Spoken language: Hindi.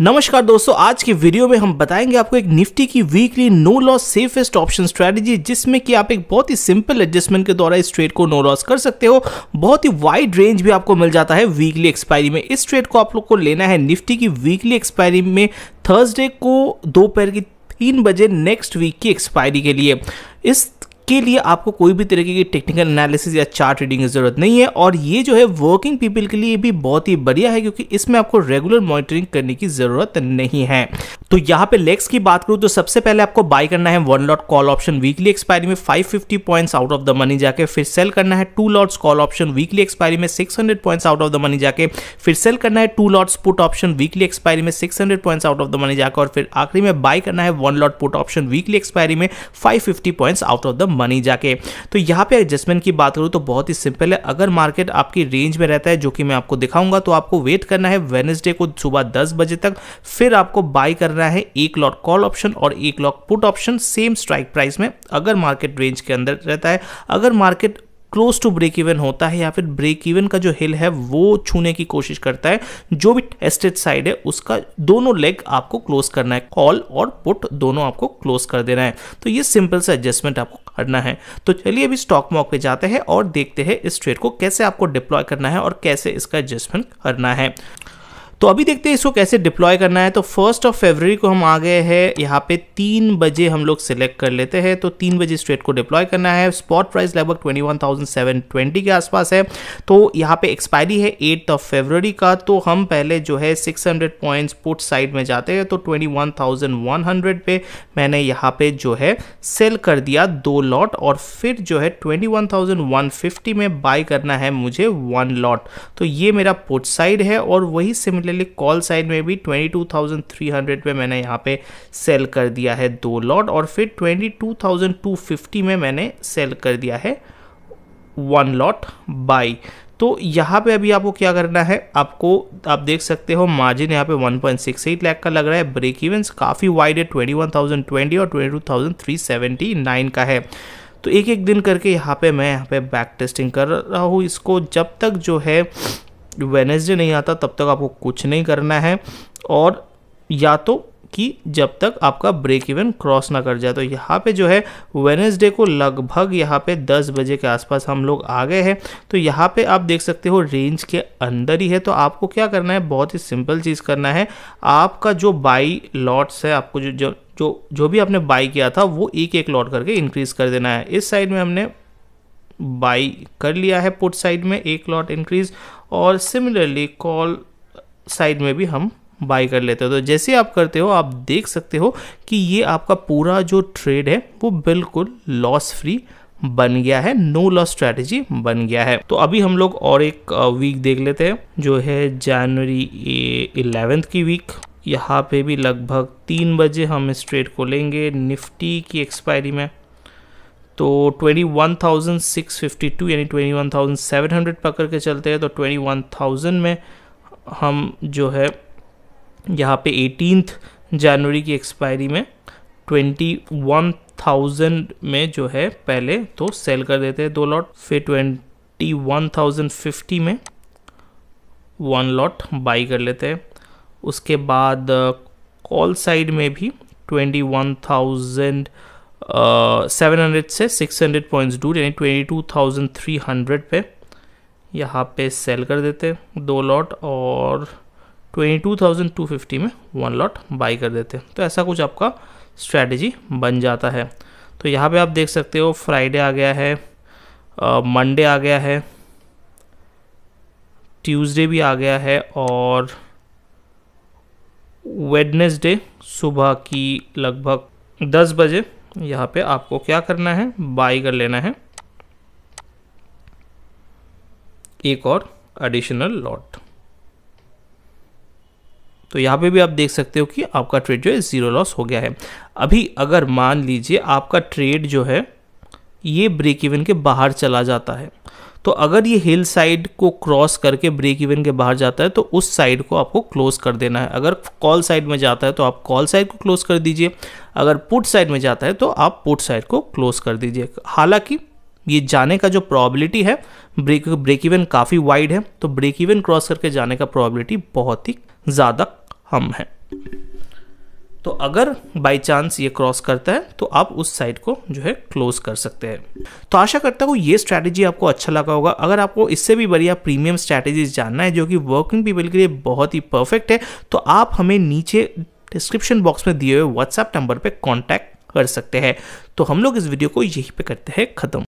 नमस्कार दोस्तों आज के वीडियो में हम बताएंगे आपको एक निफ्टी की weekly no loss safest option strategy जिसमें कि आप एक बहुत ही सिंपल एडजस्टमेंट के द्वारा इस ट्रेड को नो लॉस कर सकते हो बहुत ही वाइड रेंज भी आपको मिल जाता है वीकली एक्सपायरी में इस ट्रेड को आप लोग को लेना है निफ्टी की वीकली एक्सपायरी में थर्सडे को दोपहर की तीन बजे नेक्स्ट वीक की एक्सपायरी के लिए इस के लिए आपको कोई भी तरीके की टेक्निकल एनालिसिस या चार्ट रीडिंग की ज़रूरत नहीं है और ये जो है वर्किंग पीपल के लिए भी बहुत ही बढ़िया है क्योंकि इसमें आपको रेगुलर मॉनिटरिंग करने की ज़रूरत नहीं है तो यहाँ पे लेग्स की बात करूँ तो सबसे पहले आपको बाय करना है one lot call option weekly expiry में five points out of the money जाके फिर सेल करना है two lots call option weekly expiry में six points out of the money जाके फिर सेल करना है two lots put option weekly expiry में six points out of the money जाकर और फिर आखिरी में बाय करना है one lot put option weekly expiry में five points out of the money जाके तो यहाँ पे एडजस्टमेंट की बात करूँ तो बहुत ही सिंपल है अगर मार्केट आपकी रेंज में रहता है जो कि मैं आपको दिखाऊंगा तो आपको वेट करना है वेनसडे को सुबह दस बजे तक फिर आपको बाई करना है एक लॉट कॉल ऑप्शन और एक lot put option same strike price में अगर मार्केट रेंज के अंदर रहता है अगर market close to break even होता है या फिर ब्रेक इवन का जो हिल है वो छूने की कोशिश करता है जो भी टेस्टेड साइड है उसका दोनों लेग आपको क्लोज करना है कॉल और पुट दोनों आपको क्लोज कर देना है तो ये सिंपल सा एडजस्टमेंट आपको करना है तो चलिए अभी स्टॉक मॉक पे जाते हैं और देखते हैं इस ट्रेड को कैसे आपको डिप्लॉय करना है और कैसे इसका एडजस्टमेंट करना है तो अभी देखते हैं इसको कैसे डिप्लॉय करना है तो फर्स्ट ऑफ फेबररी को हम आ गए हैं यहाँ पे तीन बजे हम लोग सिलेक्ट कर लेते हैं तो तीन बजे स्ट्रेट को डिप्लॉय करना है स्पॉट प्राइस लगभग twenty one thousand seven twenty के आसपास है तो यहाँ पे एक्सपायरी है एट ऑफ फेबररी का तो हम पहले जो है six hundred points put side में जाते हैं तो twenty one thousand one hundred पे मैंने यहाँ पे जो है सेल कर दिया दो लॉट और फिर जो है twenty one thousand one fifty में बाय करना है मुझे वन लॉट तो ये मेरा पुट साइड है और वही सिमिलर सिमिलरली कॉल साइड में भी 22,300 पे मैंने यहाँ पे सेल कर दिया है दो लॉट और फिर 22,250 में मैंने सेल कर दिया है वन लॉट बाई तो यहाँ पे अभी आपको क्या करना है आपको आप देख सकते हो मार्जिन यहाँ पे 1.68 लाख का लग रहा है ब्रेक इवेंस काफ़ी वाइड है 21,020 और 22,379 का है तो एक एक दिन करके यहाँ पे मैं यहाँ पे बैक टेस्टिंग कर रहा हूँ इसको जब तक जो है वेनेसडे नहीं आता तब तक आपको कुछ नहीं करना है और या तो कि जब तक आपका ब्रेक इवन क्रॉस ना कर जाए तो यहाँ पे जो है वेनेसडे को लगभग यहाँ पे 10 बजे के आसपास हम लोग आ गए हैं तो यहाँ पे आप देख सकते हो रेंज के अंदर ही है तो आपको क्या करना है बहुत ही सिंपल चीज़ करना है आपका जो बाई लॉट्स है आपको जो जो जो, जो भी आपने बाई किया था वो एक एक लॉट करके इंक्रीज़ कर देना है इस साइड में हमने बाई कर लिया है पुट साइड में एक लॉट इंक्रीज और सिमिलरली कॉल साइड में भी हम बाई कर लेते हो तो जैसे आप करते हो आप देख सकते हो कि ये आपका पूरा जो ट्रेड है वो बिल्कुल लॉस फ्री बन गया है नो लॉस स्ट्रैटेजी बन गया है तो अभी हम लोग और एक वीक देख लेते हैं जो है जनवरी इलेवेंथ की वीक यहाँ पे भी लगभग तीन बजे हम इस ट्रेड को लेंगे निफ्टी की एक्सपायरी में तो 21,652 यानी 21,700 पकड़ के चलते हैं तो 21,000 में हम जो है यहाँ पे एटीन जनवरी की एक्सपायरी में 21,000 में जो है पहले तो सेल कर देते हैं दो लॉट फिर 21,050 में वन लॉट बाई कर लेते हैं उसके बाद कॉल uh, साइड में भी 21,000 सेवन हंड्रेड से सिक्स हंड्रेड पॉइंट्स दूर यानी twenty two thousand three hundred पे यहाँ पे सेल कर देते दो लॉट और twenty two thousand two fifty में वन लॉट बाई कर देते तो ऐसा कुछ आपका स्ट्रेटजी बन जाता है तो यहाँ पे आप देख सकते हो फ्राइडे आ गया है मंडे आ गया है ट्यूसडे भी आ गया है और वेडनेसडे सुबह की लगभग दस बजे यहाँ पे आपको क्या करना है बाई कर लेना है एक और एडिशनल लॉट तो यहाँ पे भी आप देख सकते हो कि आपका ट्रेड जो है ज़ीरो लॉस हो गया है अभी अगर मान लीजिए आपका ट्रेड जो है ये ब्रेक इवन के बाहर चला जाता है तो अगर ये हिल साइड को क्रॉस करके ब्रेक इवन के बाहर जाता है तो उस साइड को आपको क्लोज कर देना है अगर कॉल साइड में जाता है तो आप कॉल साइड को क्लोज कर दीजिए अगर पुट साइड में जाता है तो आप पुट साइड को क्लोज कर दीजिए हालांकि ये जाने का जो प्रॉबिलिटी है ब्रेक ब्रेक इवन काफ़ी वाइड है तो ब्रेक इवन क्रॉस करके जाने का प्रॉबिलिटी बहुत ही ज़्यादा कम है तो अगर बाई चांस ये क्रॉस करता है तो आप उस साइड को जो है क्लोज कर सकते हैं तो आशा करता हूँ ये स्ट्रैटेजी आपको अच्छा लगा होगा अगर आपको इससे भी बढ़िया प्रीमियम स्ट्रैटेजीज जानना है जो कि वर्किंग पीपल के लिए बहुत ही परफेक्ट है तो आप हमें नीचे डिस्क्रिप्शन बॉक्स में दिए हुए व्हाट्सएप नंबर पर कॉन्टैक्ट कर सकते हैं तो हम लोग इस वीडियो को यहीं पे करते हैं ख़त्म